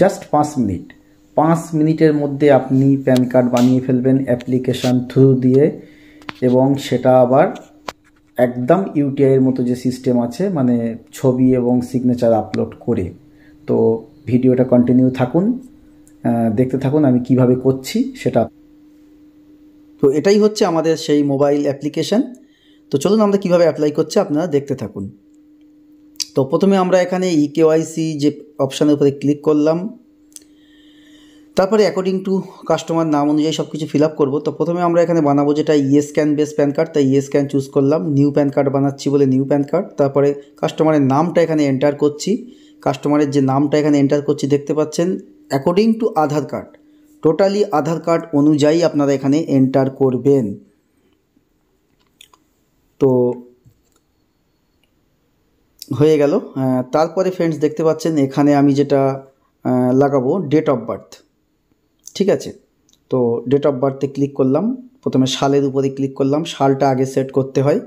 Just পাঁচ minute পাঁচ মিনিটের মধ্যে আপনি প্যান কার্ড বানিয়ে ফেলবেন অ্যাপ্লিকেশান থ্রু দিয়ে এবং সেটা আবার একদম ইউটিআইয়ের মতো যে সিস্টেম আছে মানে ছবি এবং সিগনেচার আপলোড করে তো ভিডিওটা কন্টিনিউ থাকুন দেখতে থাকুন আমি কিভাবে করছি সেটা তো এটাই হচ্ছে আমাদের সেই মোবাইল অ্যাপ্লিকেশান তো চলুন আমরা কীভাবে অ্যাপ্লাই করছি আপনারা দেখতে থাকুন তো প্রথমে আমরা এখানে ই e কেওয়াইসি যে অপশানের উপরে ক্লিক করলাম তারপরে অ্যাকর্ডিং টু কাস্টমার নাম অনুযায়ী সব কিছু ফিল আপ করবো তো প্রথমে আমরা এখানে বানাবো যেটা ES scan base PAN card তাই ইএস স্ক্যান চুজ করলাম নিউ প্যান কার্ড বানাচ্ছি বলে নিউ প্যান কার্ড তারপরে কাস্টমারের নামটা এখানে এন্টার করছি কাস্টমারের যে নামটা এখানে এন্টার করছি দেখতে পাচ্ছেন according to Aadhaar card totally Aadhaar card অনুযায়ী আপনারা এখানে এন্টার করবেন তো হয়ে গেল তারপরে ফ্রেন্ডস দেখতে পাচ্ছেন এখানে আমি যেটা লাগাবো ডেট অফ বার্থ ঠিক আছে তো ডেট অফ বার্থে ক্লিক করলাম প্রথমে সালের উপরে ক্লিক করলাম সালটা আগে সেট করতে হয়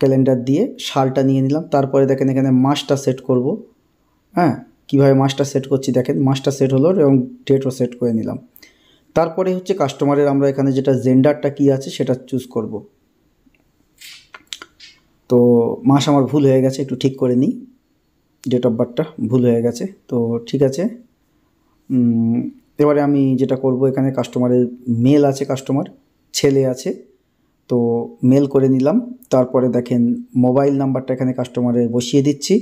ক্যালেন্ডার দিয়ে সালটা নিয়ে নিলাম তারপরে দেখেন এখানে মাসটা সেট করব হ্যাঁ কীভাবে মাসটা সেট করছি দেখেন মাসটা সেট হলো এবং ডেটও সেট করে নিলাম তারপরে হচ্ছে কাস্টমারের আমরা এখানে যেটা জেন্ডারটা কী আছে সেটা চুজ করব তো মাস আমার ভুল হয়ে গেছে একটু ঠিক করে নিই ডেট অফ বার্থটা ভুল হয়ে গেছে তো ঠিক আছে এবারে আমি যেটা করব এখানে কাস্টমারের মেল আছে কাস্টমার ছেলে আছে তো মেল করে নিলাম তারপরে দেখেন মোবাইল নাম্বারটা এখানে কাস্টমারের বসিয়ে দিচ্ছি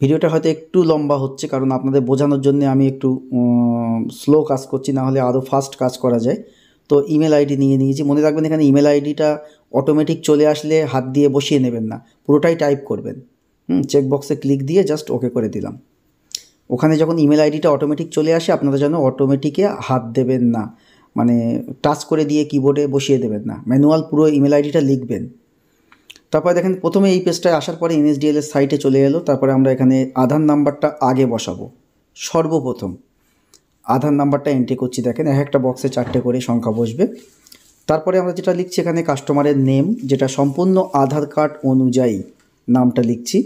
ভিডিওটা হয়তো একটু লম্বা হচ্ছে কারণ আপনাদের বোঝানোর জন্য আমি একটু স্লো কাজ করছি না হলে আরও ফাস্ট কাজ করা যায় তো ইমেল আইডি নিয়ে নিয়েছি মনে রাখবেন এখানে ইমেল আইডিটা অটোমেটিক চলে আসলে হাত দিয়ে বসিয়ে নেবেন না পুরোটাই টাইপ করবেন হুম চেকবক্সে ক্লিক দিয়ে জাস্ট ওকে করে দিলাম ওখানে যখন ইমেল আইডিটা অটোমেটিক চলে আসে আপনারা যেন অটোমেটিকে হাত দেবেন না মানে টাচ করে দিয়ে কিবোর্ডে বসিয়ে দেবেন না ম্যানুয়াল পুরো ইমেল আইডিটা লিখবেন তারপরে দেখেন প্রথমে এই পেজটায় আসার পরে এনএসডিএল এর সাইটে চলে এলো তারপরে আমরা এখানে আধার নাম্বারটা আগে বসাবো সর্বপ্রথম আধার নাম্বারটা এন্ট্রি করছি দেখেন এক একটা বক্সে চারটে করে সংখ্যা বসবে তারপরে আমরা যেটা লিখছি এখানে কাস্টমারের নেম যেটা সম্পূর্ণ আধার কার্ড অনুযায়ী নামটা লিখছি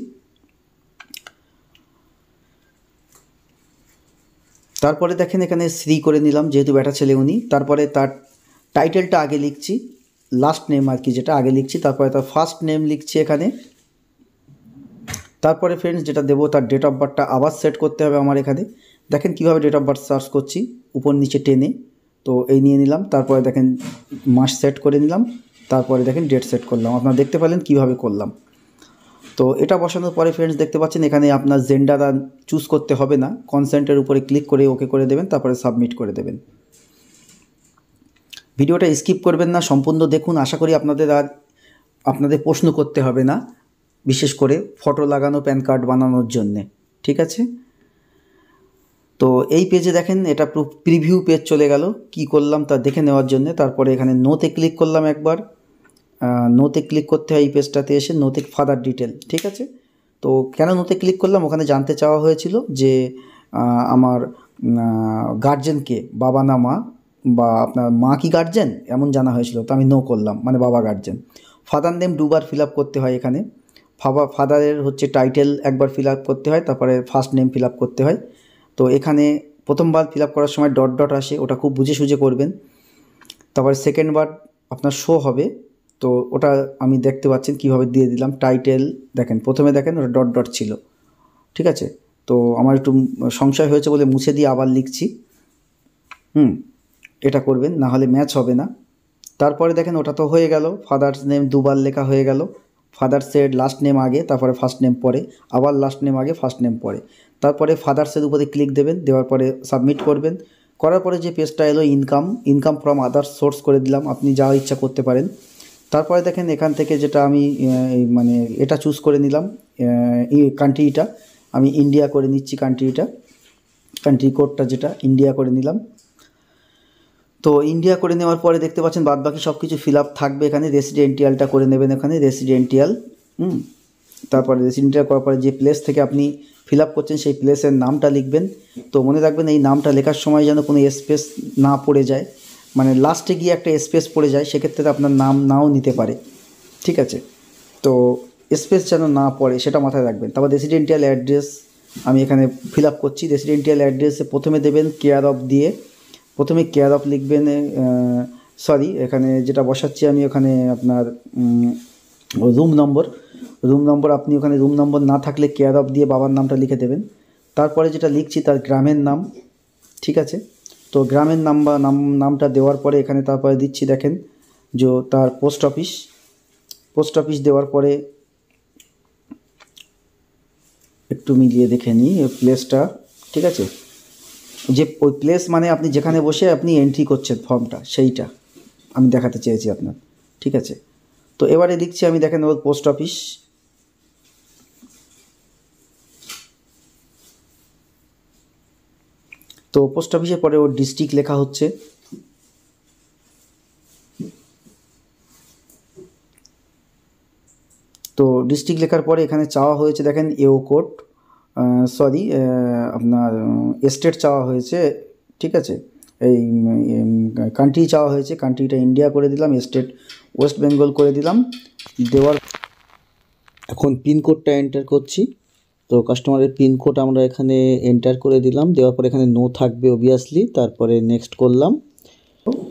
তারপরে দেখেন এখানে শ্রী করে নিলাম যেহেতু ব্যাটা ছেলে উনি তারপরে তার টাইটেলটা আগে লিখছি লাস্ট নেম আর কি যেটা আগে লিখছি তারপরে তার ফার্স্ট নেম লিখছি এখানে তারপরে ফ্রেন্ডস যেটা দেবো তার ডেট অফ বার্থটা আবার সেট করতে হবে আমার এখানে দেখেন কীভাবে ডেট অফ বার্থ সার্চ করছি উপর নিচে টেনে তো এই নিয়ে নিলাম তারপরে দেখেন মাস সেট করে নিলাম তারপরে দেখেন ডেট সেট করলাম আপনারা দেখতে পেলেন কিভাবে করলাম তো এটা বসানোর পরে ফ্রেন্ডস দেখতে পাচ্ছেন এখানে আপনার জেন্ডার চুজ করতে হবে না কনসেন্টের উপরে ক্লিক করে ওকে করে দেবেন তারপরে সাবমিট করে দেবেন ভিডিওটা স্কিপ করবেন না সম্পূর্ণ দেখুন আশা করি আপনাদের আর আপনাদের প্রশ্ন করতে হবে না বিশেষ করে ফটো লাগানো প্যান কার্ড বানানোর জন্যে ঠিক আছে তো এই পেজে দেখেন এটা প্রিভিউ পেজ চলে গেল কি করলাম তা দেখে নেওয়ার জন্য তারপরে এখানে নোতে ক্লিক করলাম একবার নোতে ক্লিক করতে হয় এই পেজটাতে এসে নোতে ফাদার ডিটেল ঠিক আছে তো কেন নোতে ক্লিক করলাম ওখানে জানতে চাওয়া হয়েছিল যে আমার গার্জেনকে বাবা না মা বা আপনার মা কি গার্জেন এমন জানা হয়েছিল তো আমি নো করলাম মানে বাবা গার্জেন ফাদার নেম দুবার ফিল করতে হয় এখানে ফাবা ফাদারের হচ্ছে টাইটেল একবার ফিল করতে হয় তারপরে ফার্স্ট নেম ফিল করতে হয় তো এখানে প্রথমবার ফিল আপ করার সময় ডট ডট আসে ওটা খুব বুঝে সুঝে করবেন তারপর সেকেন্ডবার আপনার শো হবে তো ওটা আমি দেখতে পাচ্ছেন কিভাবে দিয়ে দিলাম টাইটেল দেখেন প্রথমে দেখেন ওটা ডট ডট ছিল ঠিক আছে তো আমার একটু সংশয় হয়েছে বলে মুছে দিয়ে আবার লিখছি হুম এটা করবেন না হলে ম্যাচ হবে না তারপরে দেখেন ওটা তো হয়ে গেল ফাদার্স নেম দুবার লেখা হয়ে গেল সেড লাস্ট নেম আগে তারপরে ফার্স্ট নেম পরে আবার লাস্ট নেম আগে ফার্স্ট নেম পরে তারপরে ফাদার্সের উপরে ক্লিক দেবেন দেওয়ার পরে সাবমিট করবেন করার পরে যে পেজটা এলো income income from others source করে দিলাম আপনি যা ইচ্ছা করতে পারেন তারপরে দেখেন এখান থেকে যেটা আমি মানে এটা চুজ করে নিলাম কান্ট্রিটা আমি ইন্ডিয়া করে নিচ্ছি কান্ট্রিটা কান্ট্রি কোডটা যেটা ইন্ডিয়া করে নিলাম তো ইন্ডিয়া করে নেওয়ার পরে দেখতে পাচ্ছেন বাদ বাকি সব কিছু ফিল আপ থাকবে এখানে রেসিডেন্টিয়ালটা করে নেবেন এখানে রেসিডেন্টিয়াল হুম তারপরে রেসিডেন্টিয়াল করার পরে যে প্লেস থেকে আপনি ফিল আপ করছেন সেই প্লেসের নামটা লিখবেন তো মনে রাখবেন এই নামটা লেখার সময় যেন কোনো স্পেস না পড়ে যায় মানে লাস্টে গিয়ে একটা স্পেস পড়ে যায় সেক্ষেত্রে আপনার নাম নাও নিতে পারে ঠিক আছে তো স্পেস যেন না পড়ে সেটা মাথায় রাখবেন তারপর রেসিডেন্টিয়াল অ্যাড্রেস আমি এখানে ফিল আপ করছি রেসিডেন্টিয়াল অ্যাড্রেসে প্রথমে দেবেন কেয়ার অফ দিয়ে প্রথমে কেয়ার অফ লিখবেন সরি এখানে যেটা বসাচ্ছি আমি ওখানে আপনার রুম নম্বর রুম নম্বর আপনি ওখানে রুম নম্বর না থাকলে কেয়ার অফ দিয়ে বাবার নামটা লিখে দেবেন তারপরে যেটা লিখছি তার গ্রামের নাম ঠিক আছে তো গ্রামের নাম বা নাম নামটা দেওয়ার পরে এখানে তারপরে দিচ্ছি দেখেন যে তার পোস্ট অফিস পোস্ট অফিস দেওয়ার পরে একটু মিলিয়ে দেখে নিই প্লেসটা ঠিক আছে যে ওই প্লেস মানে আপনি যেখানে বসে আপনি এন্ট্রি করছেন ফর্মটা সেইটা আমি দেখাতে চেয়েছি আপনার ঠিক আছে তো এবারে লিখছি আমি দেখেন ওর পোস্ট অফিস তো পোস্ট অফিসের পরে ওর ডিস্ট্রিক্ট লেখা হচ্ছে তো ডিস্ট্রিক্ট লেখার পরে এখানে চাওয়া হয়েছে দেখেন এও কোড সরি আপনার স্টেট চাওয়া হয়েছে ঠিক আছে এই কান্ট্রি চাওয়া হয়েছে কান্ট্রিটা ইন্ডিয়া করে দিলাম স্টেট ওয়েস্ট বেঙ্গল করে দিলাম দেওয়ার এখন পিনকোডটা এন্টার করছি তো কাস্টমারের পিনকোড আমরা এখানে এন্টার করে দিলাম দেওয়ার পর এখানে নো থাকবে অবভিয়াসলি তারপরে নেক্সট করলাম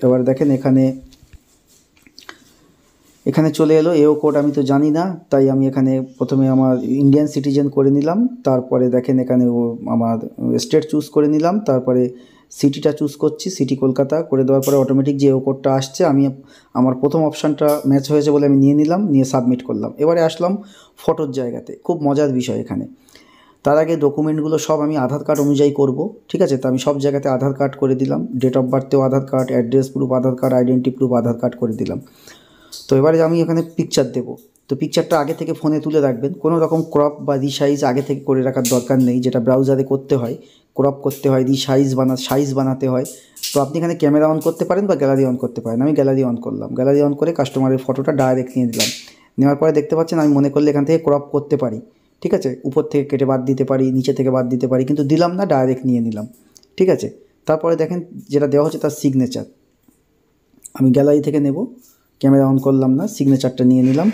এবার দেখেন এখানে এখানে চলে এলো এও কোড আমি তো জানি না তাই আমি এখানে প্রথমে আমার ইন্ডিয়ান সিটিজেন করে নিলাম তারপরে দেখেন এখানে ও আমার স্টেট চুজ করে নিলাম তারপরে সিটিটা চুজ করছি সিটি কলকাতা করে দেওয়ার পরে অটোমেটিক যে ও কোডটা আসছে আমি আমার প্রথম অপশানটা ম্যাচ হয়েছে বলে আমি নিয়ে নিলাম নিয়ে সাবমিট করলাম এবারে আসলাম ফটোর জায়গাতে খুব মজার বিষয় এখানে তার আগে ডকুমেন্টগুলো সব আমি আধার কার্ড অনুযায়ী করব ঠিক আছে তো আমি সব জায়গাতে আধার কার্ড করে দিলাম ডেট অফ বার্থেও Aadhaar card address proof Aadhaar card identity proof Aadhaar card করে দিলাম তো এবারে আমি এখানে পিকচার দেব তো পিকচারটা আগে থেকে ফোনে তুলে রাখবেন কোনো রকম ক্রপ বা রিসাইজ আগে থেকে করে রাখার দরকার নেই যেটা ব্রাউজারে করতে হয় ক্রপ করতে হয় রিসাইজ বানা সাইজ বানাতে হয় তো আপনি এখানে ক্যামেরা অন করতে পারেন বা গ্যালারি অন করতে পারেন আমি গ্যালারি অন করলাম গ্যালারি অন করে কাস্টমারের ফটোটা ডাইরেক্ট নিয়ে দিলাম নেওয়ার পরে দেখতে পাচ্ছেন আমি মনে করলে এখান থেকে ক্রপ করতে পারি ঠিক আছে উপর থেকে কেটে বাদ দিতে পারি নিচে থেকে বাদ দিতে পারি কিন্তু দিলাম না ডাইরেক্ট নিয়ে নিলাম ঠিক আছে তারপরে দেখেন যেটা দেওয়া হচ্ছে তার সিগনেচার আমি গ্যালারি থেকে নেব ক্যামেরা অন করলাম না সিগনেচারটা নিয়ে নিলাম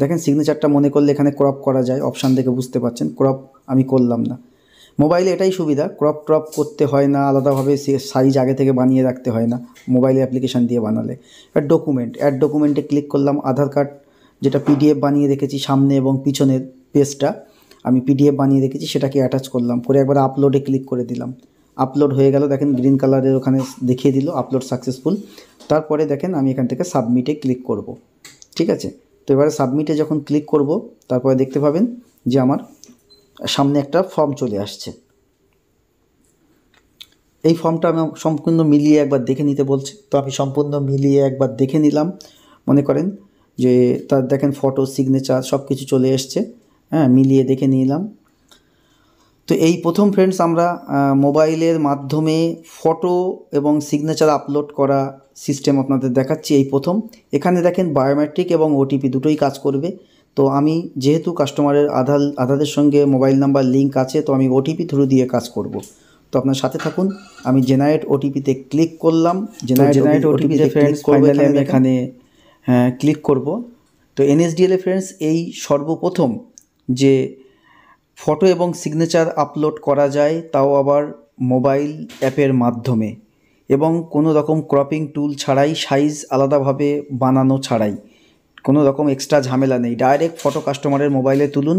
দেখেন সিগনেচারটা মনে করলে এখানে ক্রপ করা যায় অপশান দেখে বুঝতে পারছেন ক্রপ আমি করলাম না মোবাইলে এটাই সুবিধা ক্রপ ট্রপ করতে হয় না আলাদাভাবে সে সাইজ আগে থেকে বানিয়ে রাখতে হয় না মোবাইলে অ্যাপ্লিকেশান দিয়ে বানালে আর ডকুমেন্ট অ্যাড ডকুমেন্টে ক্লিক করলাম আধার কার্ড যেটা পিডিএফ বানিয়ে রেখেছি সামনে এবং পিছনের পেজটা আমি পিডিএফ বানিয়ে রেখেছি সেটাকে অ্যাটাচ করলাম করে একবার আপলোডে ক্লিক করে দিলাম আপলোড হয়ে গেল দেখেন গ্রিন কালারের ওখানে দেখিয়ে দিল আপলোড সাকসেসফুল তারপরে দেখেন আমি এখান থেকে সাবমিটে ক্লিক করব। ঠিক আছে তো এবারে সাবমিটে যখন ক্লিক করব তারপরে দেখতে পাবেন যে আমার সামনে একটা ফর্ম চলে আসছে এই ফর্মটা আমি সম্পূর্ণ মিলিয়ে একবার দেখে নিতে বলছি তো আমি সম্পূর্ণ মিলিয়ে একবার দেখে নিলাম মনে করেন যে তার দেখেন ফটো সিগনেচার সব কিছু চলে এসছে হ্যাঁ মিলিয়ে দেখে নিলাম তো এই প্রথম ফ্রেন্ডস আমরা মোবাইলের মাধ্যমে ফটো এবং সিগনেচার আপলোড করা সিস্টেম আপনাদের দেখাচ্ছি এই প্রথম এখানে দেখেন বায়োমেট্রিক এবং ওটিপি দুটোই কাজ করবে তো আমি যেহেতু কাস্টমারের আধার আধারের সঙ্গে মোবাইল নাম্বার লিঙ্ক আছে তো আমি ওটিপি থ্রু দিয়ে কাজ করব তো আপনার সাথে থাকুন আমি জেনারেট ওটিপিতে ক্লিক করলাম জেনারেট ওটিপিতে ফ্রেন্ডস করবে আমি এখানে ক্লিক হ্যাঁ, করব তো এনএসডিএলএ ফ্রেন্ডস এই সর্বপ্রথম যে ফটো এবং সিগনেচার আপলোড করা যায় তাও আবার মোবাইল অ্যাপের মাধ্যমে এবং কোনো রকম ক্রপিং টুল ছাড়াই সাইজ আলাদাভাবে বানানো ছাড়াই কোনো রকম এক্সট্রা ঝামেলা নেই ডাইরেক্ট ফটো কাস্টমারের মোবাইলে তুলুন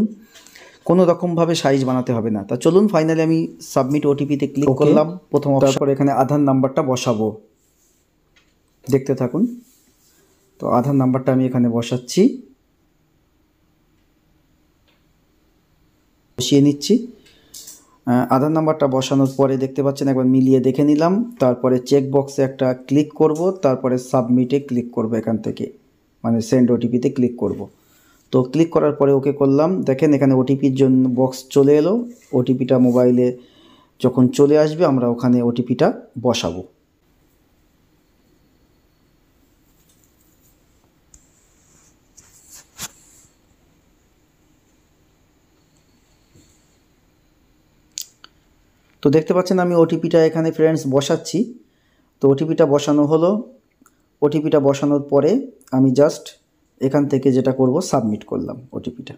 কোনো রকমভাবে সাইজ বানাতে হবে না তা চলুন ফাইনালি আমি সাবমিট ওটিপিতে ক্লিক করলাম প্রথম তারপর এখানে আধার নাম্বারটা বসাবো দেখতে থাকুন তো আধার নাম্বারটা আমি এখানে বসাচ্ছি বসিয়ে নিচ্ছি আধার নাম্বারটা বসানোর পরে দেখতে পাচ্ছেন একবার মিলিয়ে দেখে নিলাম তারপরে চেক বক্সে একটা ক্লিক করব তারপরে সাবমিটে ক্লিক করব এখান থেকে মানে সেন্ড ওটিপিতে ক্লিক করব তো ক্লিক করার পরে ওকে করলাম দেখেন এখানে ওটিপির জন্য বক্স চলে এলো ওটিপিটা মোবাইলে যখন চলে আসবে আমরা ওখানে ওটিপিটা বসাবো তো দেখতে পাচ্ছেন আমি ওটিপিটা এখানে ফ্রেন্ডস বসাচ্ছি তো ওটিপিটা বসানো হলো ওটিপিটা বসানোর পরে আমি জাস্ট এখান থেকে যেটা করব সাবমিট করলাম ওটিপিটা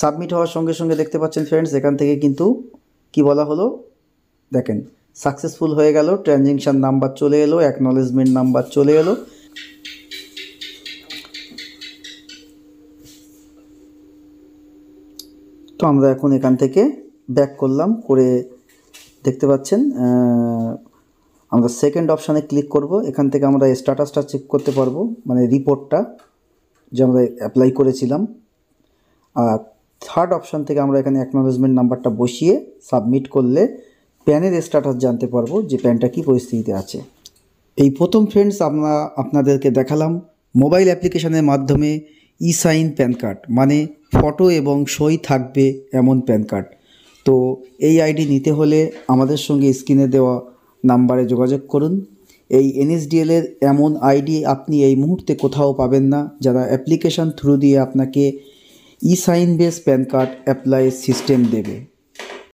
সাবমিট হওয়ার সঙ্গে সঙ্গে দেখতে পাচ্ছেন ফ্রেন্ডস এখান থেকে কিন্তু কি বলা হলো দেখেন সাকসেসফুল হয়ে গেল ট্রানজ্যাকশান নাম্বার চলে এলো অ্যাকনোলেজমেন্ট নাম্বার চলে এলো তো আমরা এখন এখান থেকে ব্যাক করলাম করে দেখতে পাচ্ছেন আমরা সেকেন্ড অপশানে ক্লিক করব এখান থেকে আমরা স্ট্যাটাসটা চেক করতে পারবো মানে রিপোর্টটা যে আমরা অ্যাপ্লাই করেছিলাম আর থার্ড অপশান থেকে আমরা এখানে অ্যাকনোলেজমেন্ট নাম্বারটা বসিয়ে সাবমিট করলে প্যানের স্ট্যাটাস জানতে পারবো যে প্যানটা কী পরিস্থিতিতে আছে এই প্রথম ফ্রেন্ডস আমরা আপনাদেরকে দেখালাম মোবাইল অ্যাপ্লিকেশনের মাধ্যমে ই সাইন প্যান কার্ড মানে ফটো এবং সই থাকবে এমন প্যান কার্ড তো এই আইডি নিতে হলে আমাদের সঙ্গে স্ক্রিনে দেওয়া নাম্বারে যোগাযোগ করুন এই এনএসডিএলের এমন আইডি আপনি এই মুহূর্তে কোথাও পাবেন না যারা অ্যাপ্লিকেশান থ্রু দিয়ে আপনাকে e sign base PAN card apply system দেবে